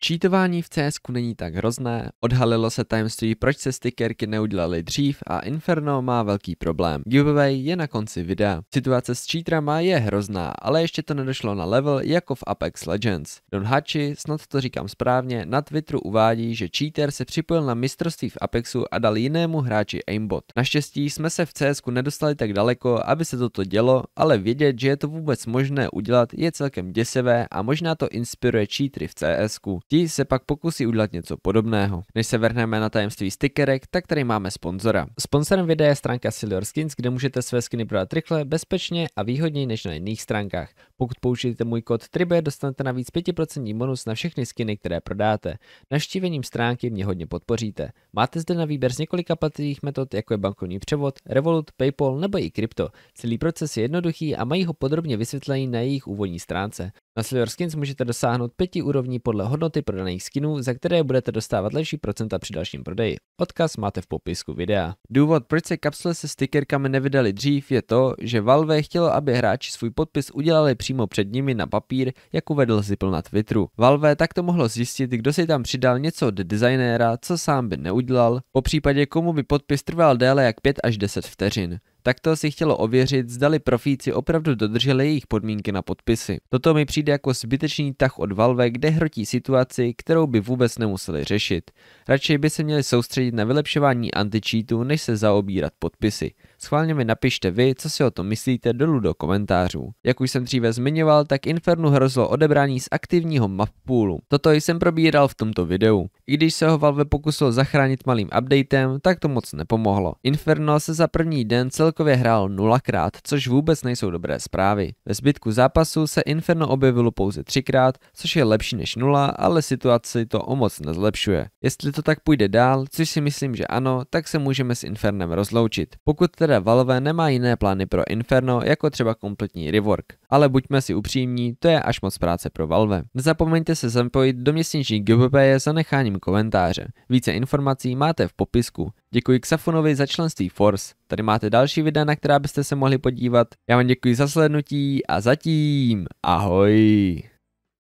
Čítování v CS není tak hrozné, odhalilo se tajemství, proč se stickerky neudělaly dřív a Inferno má velký problém. Giveaway je na konci videa. Situace s čítrama je hrozná, ale ještě to nedošlo na level jako v Apex Legends. Don Hachi, snad to říkám správně, na Twitteru uvádí, že cheater se připojil na mistrovství v Apexu a dal jinému hráči aimbot. Naštěstí jsme se v CS nedostali tak daleko, aby se toto dělo, ale vědět, že je to vůbec možné udělat je celkem děsivé a možná to inspiruje cheatry v CS. ku. Ti se pak pokusí udělat něco podobného. Než se vrhneme na tajemství stickerek, tak tady máme sponzora. Sponzorem videa je stránka Silver Skins, kde můžete své skiny prodat rychle, bezpečně a výhodněji než na jiných stránkách. Pokud použijete můj kód TRIBE, dostanete navíc 5% bonus na všechny skiny, které prodáte. Naštívením stránky mě hodně podpoříte. Máte zde na výběr z několika platných metod, jako je bankovní převod, Revolut, PayPal nebo i krypto. Celý proces je jednoduchý a mají ho podrobně vysvětlený na jejich úvodní stránce. Na Silver Skins můžete dosáhnout pěti úrovní podle hodnoty hodnoty prodaných skinů, za které budete dostávat lepší procenta při dalším prodeji. Odkaz máte v popisku videa. Důvod, proč se kapsle se stickerkami nevydali dřív, je to, že Valve chtělo, aby hráči svůj podpis udělali přímo před nimi na papír, jak uvedl Zipl na Twitteru. Valve takto mohlo zjistit, kdo si tam přidal něco od designéra, co sám by neudělal, po případě komu by podpis trval déle jak 5 až 10 vteřin. Takto si chtělo ověřit, zdali profíci opravdu dodrželi jejich podmínky na podpisy. Toto mi přijde jako zbytečný tah od Valve, kde hrotí situaci, kterou by vůbec nemuseli řešit. Radši by se měli soustředit na vylepšování antičítů, než se zaobírat podpisy. Schválně mi napište vy, co si o tom myslíte dolů do komentářů. Jak už jsem dříve zmiňoval, tak Infernu hrozilo odebrání z aktivního map poolu. Toto jsem probíral v tomto videu. I když se ho Valve pokusil zachránit malým updatem, tak to moc nepomohlo. Inferno se za první den celé celkově hrál nulakrát, což vůbec nejsou dobré zprávy. Ve zbytku zápasu se Inferno objevilo pouze třikrát, což je lepší než nula, ale situaci to o moc nezlepšuje. Jestli to tak půjde dál, což si myslím, že ano, tak se můžeme s Infernem rozloučit. Pokud teda Valve nemá jiné plány pro Inferno, jako třeba kompletní rework. Ale buďme si upřímní, to je až moc práce pro Valve. Nezapomeňte se zapojit do měsíční GBP zanecháním komentáře. Více informací máte v popisku. Děkuji Xafonovi za členství Force. Tady máte další videa, na která byste se mohli podívat. Já vám děkuji za slednutí a zatím ahoj.